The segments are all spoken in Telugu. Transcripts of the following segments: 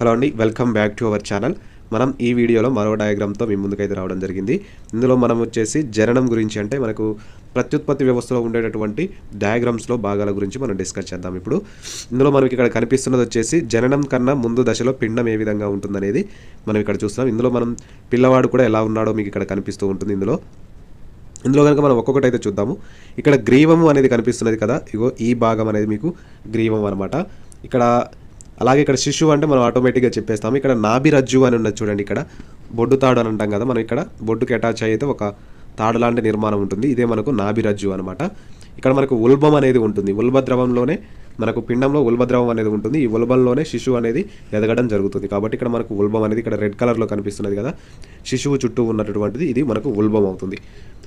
హలో అండి welcome back to our channel మనం ఈ వీడియోలో మరో డయాగ్రామ్తో మీ ముందుకైతే రావడం జరిగింది ఇందులో మనం వచ్చేసి జననం గురించి అంటే మనకు ప్రత్యుత్పత్తి వ్యవస్థలో ఉండేటటువంటి డయాగ్రామ్స్లో భాగాల గురించి మనం డిస్కస్ చేద్దాం ఇప్పుడు ఇందులో మనకి ఇక్కడ కనిపిస్తున్నది వచ్చేసి జననం కన్నా ముందు దశలో పిండం ఏ విధంగా ఉంటుందనేది మనం ఇక్కడ చూస్తున్నాం ఇందులో మనం పిల్లవాడు కూడా ఎలా ఉన్నాడో మీకు ఇక్కడ కనిపిస్తూ ఉంటుంది ఇందులో ఇందులో కనుక మనం ఒక్కొక్కటి అయితే చూద్దాము ఇక్కడ గ్రీవము అనేది కనిపిస్తున్నది కదా ఇగో ఈ భాగం అనేది మీకు గ్రీవం అనమాట ఇక్కడ అలాగే ఇక్కడ శిశువు అంటే మనం ఆటోమేటిక్గా చెప్పేస్తాం ఇక్కడ నాభి రజ్జు అని ఉన్నది చూడండి ఇక్కడ బొడ్డు తాడు అని అంటాం కదా మనం ఇక్కడ బొడ్డుకి అటాచ్ అయితే ఒక తాడు లాంటి నిర్మాణం ఉంటుంది ఇదే మనకు నాభి రజ్జు అనమాట ఇక్కడ మనకు ఉల్బం అనేది ఉంటుంది ఉల్బ ద్రవంలోనే మనకు పిండంలో ఉల్బద్రవం అనేది ఉంటుంది ఈ ఉల్బంలోనే శిశువు అనేది ఎదగడం జరుగుతుంది కాబట్టి ఇక్కడ మనకు ఉల్బం అనేది ఇక్కడ రెడ్ కలర్లో కనిపిస్తున్నది కదా శిశువు చుట్టూ ఉన్నటువంటిది ఇది మనకు ఉల్బం అవుతుంది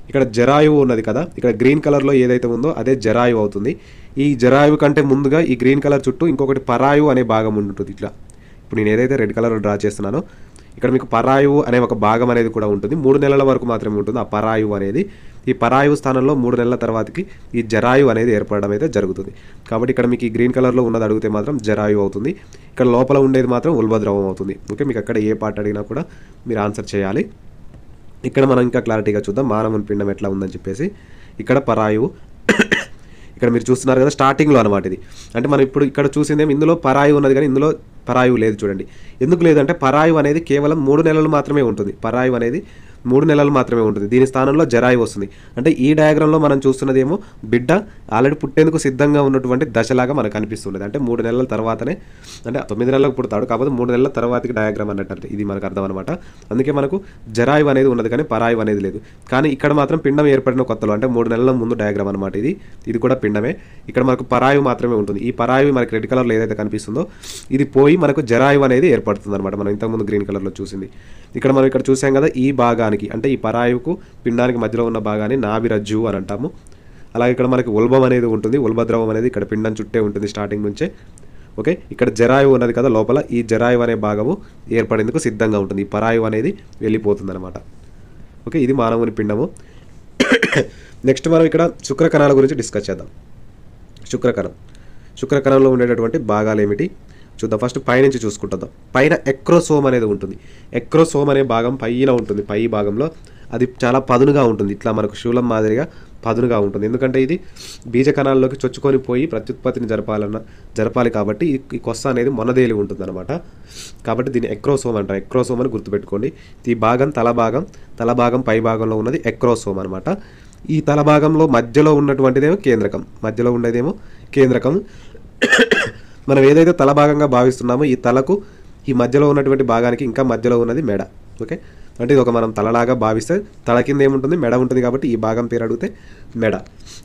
ఇక్కడ జరాయువు ఉన్నది కదా ఇక్కడ గ్రీన్ కలర్లో ఏదైతే ఉందో అదే జరాయువు అవుతుంది ఈ జరాయువు కంటే ముందుగా ఈ గ్రీన్ కలర్ చుట్టూ ఇంకొకటి పరాయువు అనే భాగం ఉంటుంది ఇట్లా ఇప్పుడు నేను ఏదైతే రెడ్ కలర్లో డ్రా చేస్తున్నానో ఇక్కడ మీకు పరాయువు అనే ఒక భాగం అనేది కూడా ఉంటుంది మూడు నెలల వరకు మాత్రమే ఉంటుంది ఆ పరాయువు అనేది ఈ పరాయువు స్థానంలో మూడు నెలల తర్వాతకి ఈ జరాయు అనేది ఏర్పడడం అయితే జరుగుతుంది కాబట్టి ఇక్కడ మీకు ఈ గ్రీన్ కలర్లో ఉన్నది అడిగితే మాత్రం జరాయు అవుతుంది ఇక్కడ లోపల ఉండేది మాత్రం ఉల్బద్రవం అవుతుంది ఓకే మీకు అక్కడ ఏ పాట అడిగినా కూడా మీరు ఆన్సర్ చేయాలి ఇక్కడ మనం ఇంకా క్లారిటీగా చూద్దాం మానవుని పిండం ఎట్లా ఉందని చెప్పేసి ఇక్కడ పరాయువు ఇక్కడ మీరు చూస్తున్నారు కదా స్టార్టింగ్లో అనమాట ఇది అంటే మనం ఇప్పుడు ఇక్కడ చూసిందేం ఇందులో పరాయి ఉన్నది కానీ ఇందులో పరాయువు లేదు చూడండి ఎందుకు లేదంటే పరాయువు అనేది కేవలం మూడు నెలలు మాత్రమే ఉంటుంది పరాయువు అనేది మూడు నెలలు మాత్రమే ఉంటుంది దీని స్థానంలో జరాయి వస్తుంది అంటే ఈ డయాగ్రామ్లో మనం చూస్తున్నది ఏమో బిడ్డ ఆల్రెడీ పుట్టేందుకు సిద్ధంగా ఉన్నటువంటి దశలాగా మనకు అనిపిస్తున్నది అంటే మూడు నెలల తర్వాతనే అంటే తొమ్మిది నెలలకు పుడతాడు కాకపోతే మూడు నెలల తర్వాతకి డయాగ్రామ్ అన్నట్టు ఇది మనకు అర్థం అనమాట అందుకే మనకు జరాయువు అనేది ఉన్నది కానీ పరాయి అనేది లేదు కానీ ఇక్కడ మాత్రం పిండం ఏర్పడిన కొత్తలో అంటే మూడు నెలల ముందు డయాగ్రామ్ అనమాట ఇది ఇది కూడా పిండమే ఇక్కడ మనకు పరాయువు మాత్రమే ఉంటుంది ఈ పరాయి మనకి రెడ్ కలర్లో ఏదైతే కనిపిస్తుందో ఇది పోయి మనకు జరాయువు అనేది ఏర్పడుతుంది అనమాట మనం ఇంతకుముందు గ్రీన్ కలర్లో చూసింది ఇక్కడ మనం ఇక్కడ చూసాం కదా ఈ భాగాన్ని పిండానికి అంటే ఈ పరాయువుకు పిండానికి మధ్యలో ఉన్న భాగాన్ని నాభిరజ్జు అని అంటాము అలాగే ఇక్కడ మనకి ఉల్బం అనేది ఉంటుంది ఉల్బద్రవం అనేది ఇక్కడ పిండం చుట్టే ఉంటుంది స్టార్టింగ్ నుంచే ఓకే ఇక్కడ జరాయువు ఉన్నది కదా లోపల ఈ జరాయువు అనే భాగము ఏర్పడేందుకు సిద్ధంగా ఉంటుంది ఈ పరాయువు అనేది వెళ్ళిపోతుంది అనమాట ఓకే ఇది మానవుని పిండము నెక్స్ట్ మనం ఇక్కడ శుక్రకణాల గురించి డిస్కస్ చేద్దాం శుక్రకణం శుక్రకణంలో ఉండేటటువంటి భాగాలు ఏమిటి చూద్దాం ఫస్ట్ పైనుంచి చూసుకుంటుందాం పైన ఎక్రోసోమ్ అనేది ఉంటుంది ఎక్రోసోమ్ అనే భాగం పైన ఉంటుంది పై భాగంలో అది చాలా పదునుగా ఉంటుంది ఇట్లా మనకు శూలం మాదిరిగా పదునుగా ఉంటుంది ఎందుకంటే ఇది బీజ కణాల్లోకి చొచ్చుకొని పోయి ప్రత్యుత్పత్తిని జరపాలన్న జరపాలి కాబట్టి ఈ కొస్స అనేది మొనదేలి ఉంటుంది అనమాట కాబట్టి దీన్ని ఎక్రోసోమ్ అంటారు ఎక్రోసోమ్ అని గుర్తుపెట్టుకోండి ఈ భాగం తల భాగం తల భాగం పై భాగంలో ఉన్నది ఎక్రోసోమ్ అనమాట ఈ తల భాగంలో మధ్యలో ఉన్నటువంటిదేమో కేంద్రకం మధ్యలో ఉండేదేమో కేంద్రకం మనం ఏదైతే తల భాగంగా భావిస్తున్నామో ఈ తలకు ఈ మధ్యలో ఉన్నటువంటి భాగానికి ఇంకా మధ్యలో ఉన్నది మెడ ఓకే అంటే ఇది ఒక మనం తలలాగా భావిస్తే తల కింద ఏముంటుంది మెడ ఉంటుంది కాబట్టి ఈ భాగం పేరు అడిగితే మెడ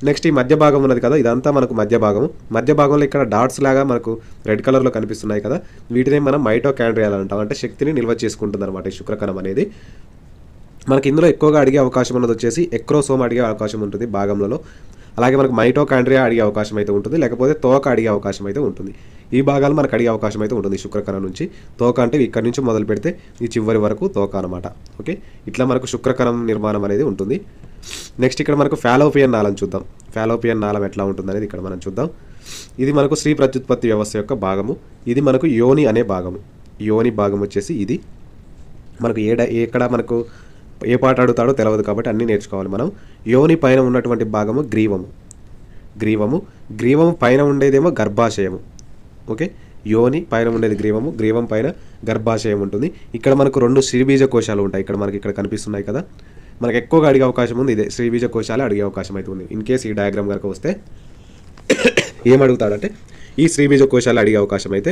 నెక్స్ట్ ఈ మధ్య భాగం ఉన్నది కదా ఇదంతా మనకు మధ్య భాగము మధ్య భాగంలో ఇక్కడ డాట్స్ లాగా మనకు రెడ్ కలర్లో కనిపిస్తున్నాయి కదా వీటినే మనం మైటో మైటోకాండ్రియాలు అంటాం అంటే శక్తిని నిల్వ చేసుకుంటుంది అనమాట ఈ శుక్రకణం అనేది మనకి ఇందులో ఎక్కువగా అడిగే అవకాశం ఉన్నది వచ్చేసి ఎక్రోసోమ్ అడిగే అవకాశం ఉంటుంది భాగంలో అలాగే మనకు మైటోకాండ్రియా అడిగే అవకాశం అయితే ఉంటుంది లేకపోతే తోక అడిగే అవకాశం అయితే ఉంటుంది ఈ భాగాలు మనకు అడిగే అవకాశం అయితే ఉంటుంది శుక్రకణ నుంచి తోక అంటే ఇక్కడ నుంచి మొదలు పెడితే ఈ చివరి వరకు తోక అనమాట ఓకే ఇట్లా మనకు శుక్రకణం నిర్మాణం అనేది ఉంటుంది నెక్స్ట్ ఇక్కడ మనకు ఫాలోపియన్ నాళం చూద్దాం ఫాలోపియన్ నాళం ఎట్లా ఉంటుంది అనేది ఇక్కడ మనం చూద్దాం ఇది మనకు స్త్రీ ప్రత్యుత్పత్తి వ్యవస్థ యొక్క భాగము ఇది మనకు యోని అనే భాగము యోని భాగం వచ్చేసి ఇది మనకు ఏడ ఎక్కడ మనకు ఏ పాట ఆడుతాడో తెలియదు కాబట్టి అన్నీ నేర్చుకోవాలి మనం యోని పైన ఉన్నటువంటి భాగము గ్రీవము గ్రీవము గ్రీవము పైన ఉండేదేమో గర్భాశయము ఓకే యోని పైన ఉండేది గ్రీవము గ్రీవం పైన గర్భాశయం ఉంటుంది ఇక్కడ మనకు రెండు శ్రీబీజ కోశాలు ఉంటాయి ఇక్కడ మనకి ఇక్కడ కనిపిస్తున్నాయి కదా మనకు ఎక్కువగా అడిగే అవకాశం ఉంది ఇదే శ్రీబీజ కోశాలే అడిగే అవకాశం అయితే ఉంది ఇన్ కేసు ఈ డయాగ్రామ్ కనుక వస్తే ఏమడుగుతాడంటే ఈ శ్రీబీజ కోశాలు అడిగే అవకాశం అయితే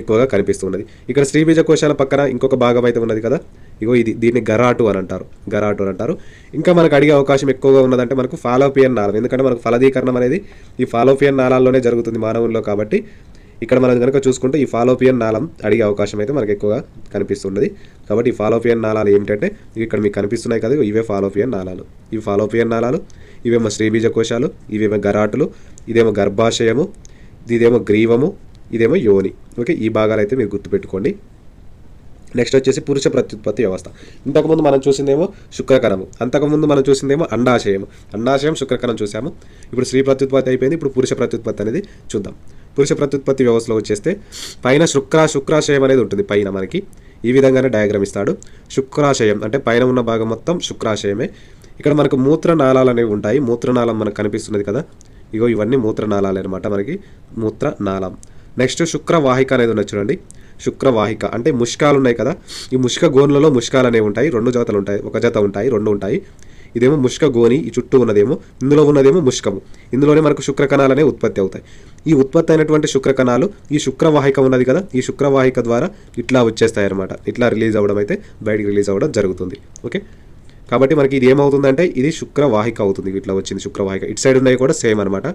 ఎక్కువగా కనిపిస్తున్నది ఇక్కడ శ్రీబీజ కోశాల పక్కన ఇంకొక భాగం అయితే ఉన్నది కదా ఇగో ఇది దీన్ని గరాటు అని అంటారు గరాటు అని అంటారు ఇంకా మనకు అడిగే అవకాశం ఎక్కువగా ఉన్నదంటే మనకు ఫాలోపియన్ నాళం ఎందుకంటే మనకు ఫలదీకరణం అనేది ఈ ఫాలోపియన్ నాళాల్లోనే జరుగుతుంది మానవుల్లో కాబట్టి ఇక్కడ మనం కనుక చూసుకుంటే ఈ ఫాలోపియన్ నాళం అడిగే అవకాశం అయితే మనకు ఎక్కువగా కనిపిస్తున్నది కాబట్టి ఈ ఫాలోపియన్ నాళాలు ఏమిటంటే ఇక్కడ మీకు కనిపిస్తున్నాయి కదా ఇవే ఫాలోపియన్ నాళాలు ఈ ఫాలోపియన్ నాళాలు ఇవేమో శ్రీబీజ కోశాలు ఇవేమో గరాటులు ఇదేమో గర్భాశయము ఇదేమో గ్రీవము ఇదేమో యోని ఓకే ఈ భాగాలు అయితే మీరు గుర్తుపెట్టుకోండి నెక్స్ట్ వచ్చేసి పురుష ప్రత్యుత్పత్తి వ్యవస్థ ఇంతకుముందు మనం చూసిందేమో శుక్రకరము అంతకుముందు మనం చూసిందేమో అండాశయం అండాశయం శుక్రకరం చూసాము ఇప్పుడు స్త్రీ ప్రత్యుత్పత్తి అయిపోయింది ఇప్పుడు పురుష ప్రత్యుత్పత్తి అనేది చూద్దాం పురుష ప్రత్యుత్పత్తి వ్యవస్థలో వచ్చేస్తే పైన శుక్ర శుక్రాశయం అనేది ఉంటుంది పైన మనకి ఈ విధంగానే డయాగ్రామ్ ఇస్తాడు శుక్రాశయం అంటే పైన ఉన్న భాగం మొత్తం శుక్రాశయమే ఇక్కడ మనకు మూత్రనాళాలు అనేవి ఉంటాయి మూత్రనాళం మనకు కనిపిస్తున్నది కదా ఇగో ఇవన్నీ మూత్రనాళాలు అనమాట మనకి మూత్రనాళం నెక్స్ట్ శుక్రవాహిక అనేది ఉన్నది చూడండి శుక్రవాహిక అంటే ముష్కాలు ఉన్నాయి కదా ఈ ముష్క గోనులలో ముష్కాలు అనేవి ఉంటాయి రెండు జాతలు ఉంటాయి ఒక జత ఉంటాయి రెండు ఉంటాయి ఇదేమో ముష్క గోని ఈ చుట్టూ ఉన్నదేమో ఇందులో ఉన్నదేమో ముష్కము ఇందులోనే మనకు శుక్రకణాలు అనేవి ఉత్పత్తి అవుతాయి ఈ ఉత్పత్తి అయినటువంటి శుక్రకణాలు ఈ శుక్రవాహిక ఉన్నది కదా ఈ శుక్రవాహిక ద్వారా ఇట్లా వచ్చేస్తాయి అనమాట ఇట్లా రిలీజ్ అవ్వడం అయితే బయటికి రిలీజ్ అవ్వడం జరుగుతుంది ఓకే కాబట్టి మనకి ఇది ఏమవుతుందంటే ఇది శుక్రవాహిక అవుతుంది ఇట్లా వచ్చింది శుక్రవాహిక ఇటు సైడ్ ఉన్నాయి కూడా సేమ్ అనమాట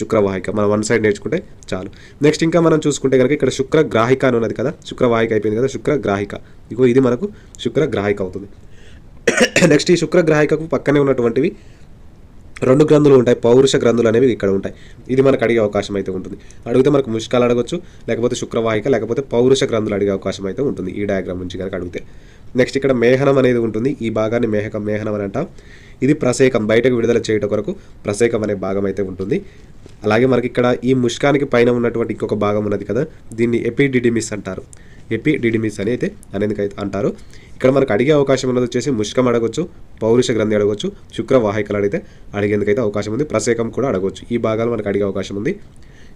శుక్రవాహిక మనం వన్ సైడ్ నేర్చుకుంటే చాలు నెక్స్ట్ ఇంకా మనం చూసుకుంటే కనుక ఇక్కడ శుక్రగ్రాహిక అని ఉన్నది కదా శుక్రవాహిక అయిపోయింది కదా శుక్రగ్రాహిక ఇగో ఇది మనకు శుక్రగ్రాహిక అవుతుంది నెక్స్ట్ ఈ శుక్రగ్రాహికకు పక్కనే ఉన్నటువంటివి రెండు గ్రంథులు ఉంటాయి పౌరుష గ్రంథులు అనేవి ఇక్కడ ఉంటాయి ఇది మనకు అడిగే అవకాశం అయితే ఉంటుంది అడిగితే మనకు ముష్కాలు అడగవచ్చు లేకపోతే శుక్రవాహిక లేకపోతే పౌరుష గ్రంథులు అడిగే అవకాశం అయితే ఉంటుంది ఈ డయాగ్రామ్ నుంచి కనుక అడిగితే నెక్స్ట్ ఇక్కడ మేహనం అనేది ఉంటుంది ఈ భాగాన్ని మేహకం మేహనం అని అంటాం ఇది ప్రసేకం బయటకు విడుదల చేయటం కొరకు ప్రసేకం అనే భాగం అయితే ఉంటుంది అలాగే మనకి ఇక్కడ ఈ ముష్కానికి పైన ఉన్నటువంటి ఇంకొక భాగం ఉన్నది కదా దీన్ని ఎపిడిడిమిస్ అంటారు ఎపిడిడిమిస్ అని అయితే అనేది అంటారు ఇక్కడ మనకు అడిగే అవకాశం ఉన్నది వచ్చేసి ముష్కం అడగొచ్చు పౌరుష గ్రంథి అడగొచ్చు శుక్రవాహికలు అడిగితే అడిగేందుకైతే అవకాశం ఉంది ప్రసేకం కూడా అడగొచ్చు ఈ భాగాలు మనకు అడిగే అవకాశం ఉంది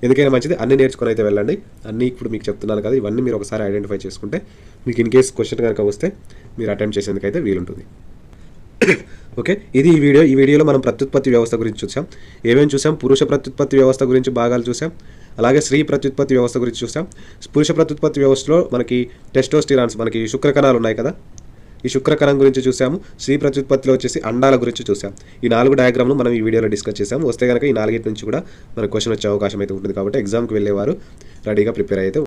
ఎందుకైనా మంచిది అన్ని నేర్చుకొని అయితే వెళ్ళండి అన్నీ ఇప్పుడు మీకు చెప్తున్నాను కదా ఇవన్నీ మీరు ఒకసారి ఐడెంటిఫై చేసుకుంటే మీకు ఇన్ కేస్ క్వశ్చన్ కనుక వస్తే మీరు అటెంప్ట్ చేసేందుకైతే వీలుంటుంది ఓకే ఇది ఈ వీడియో ఈ వీడియోలో మనం ప్రత్యుత్పత్తి వ్యవస్థ గురించి చూసాం ఏమేమి చూసాం పురుష ప్రత్యుత్పత్తి వ్యవస్థ గురించి భాగాలు చూసాం అలాగే స్త్రీ ప్రత్యుత్పత్తి వ్యవస్థ గురించి చూసాం పురుష ప్రత్యుత్పత్తి వ్యవస్థలో మనకి టెస్టోస్టిరాన్స్ మనకి శుక్రకణాలు ఉన్నాయి కదా ఈ శుక్రకరం గురించి చూసాము శ్రీ ప్రత్యుత్పత్తిలో వచ్చేసి అండాల గురించి చూసాం ఈ నాలుగు డయాగ్రామ్ మనం ఈ వీడియోలో డిస్కస్ చేసాం వస్తే కనుక ఈ నాలుగింటి నుంచి కూడా మనకు క్వశ్చన్ వచ్చే అవకాశం అయితే ఉంటుంది కాబట్టి ఎగ్జామ్కి వెళ్ళేవారు రెడీగా ప్రిపేర్ అయితే